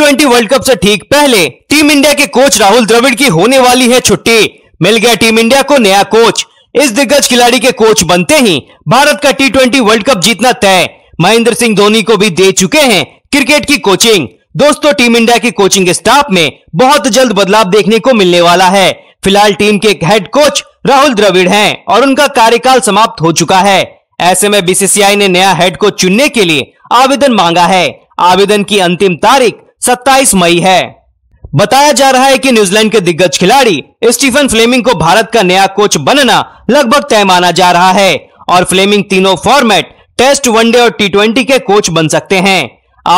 T world cup से ठीक पहले टीम इंडिया के कोच राहुल द्रविड़ की होने वाली है छुट्टी मिल गया टीम इंडिया को नया कोच इस दिग्गज खिलाड़ी के कोच बनते ही भारत का टी ट्वेंटी वर्ल्ड कप जीतना तय महेंद्र सिंह धोनी को भी दे चुके हैं क्रिकेट की कोचिंग दोस्तों टीम इंडिया के कोचिंग स्टाफ में बहुत जल्द बदलाव देखने को मिलने वाला है फिलहाल टीम के हेड कोच राहुल द्रविड़ हैं और उनका कार्यकाल समाप्त हो चुका है ऐसे में बीसीसीआई ने नया हेड कोच चुनने के लिए आवेदन मांगा है आवेदन की अंतिम तारीख 27 मई है बताया जा रहा है कि न्यूजीलैंड के दिग्गज खिलाड़ी स्टीफन फ्लेमिंग को भारत का नया कोच बनना लगभग तय माना जा रहा है और फ्लेमिंग तीनों फॉर्मेट टेस्ट वनडे और टी के कोच बन सकते हैं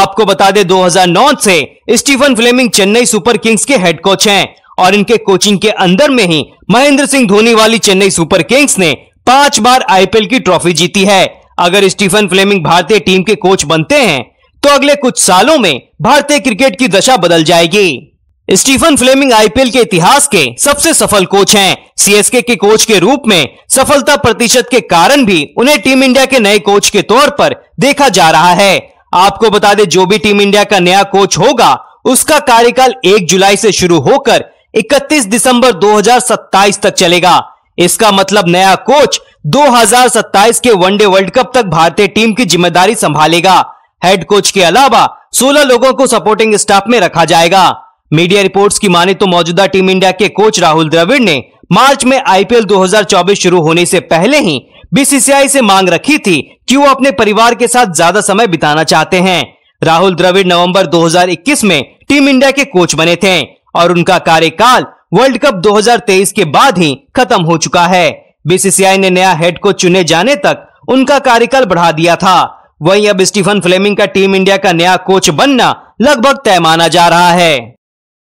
आपको बता दे 2009 से Stephen Fleming Chennai Super Kings के हेड कोच हैं और इनके कोचिंग के अंदर में ही महेंद्र सिंह धोनी वाली चेन्नई सुपर किंग्स ने पांच बार आईपीएल की ट्रॉफी जीती है अगर स्टीफन फ्लेमिंग भारतीय टीम के कोच बनते हैं तो अगले कुछ सालों में भारतीय क्रिकेट की दशा बदल जाएगी स्टीफन फ्लेमिंग आईपीएल के इतिहास के सबसे सफल कोच हैं सीएसके के कोच के रूप में सफलता प्रतिशत के कारण भी उन्हें टीम इंडिया के नए कोच के तौर पर देखा जा रहा है आपको बता दें जो भी टीम इंडिया का नया कोच होगा उसका कार्यकाल 1 जुलाई से शुरू होकर 31 दिसंबर 2027 तक चलेगा इसका मतलब नया कोच 2027 के वनडे वर्ल्ड कप तक भारतीय टीम की जिम्मेदारी संभालेगा हेड कोच के अलावा 16 लोगों को सपोर्टिंग स्टाफ में रखा जाएगा मीडिया रिपोर्ट्स की माने तो मौजूदा टीम इंडिया के कोच राहुल द्रविड़ ने मार्च में आईपीएल 2024 शुरू होने से पहले ही बीसीसीआई से मांग रखी थी कि वो अपने परिवार के साथ ज्यादा समय बिताना चाहते हैं राहुल द्रविड़ नवंबर 2021 में टीम इंडिया के कोच बने थे और उनका कार्यकाल वर्ल्ड कप 2023 के बाद ही खत्म हो चुका है बीसीसीआई ने नया हेड कोच चुने जाने तक उनका कार्यकाल बढ़ा दिया था वहीं अब स्टीफन फ्लेमिंग का टीम इंडिया का नया कोच बनना लगभग तय माना जा रहा है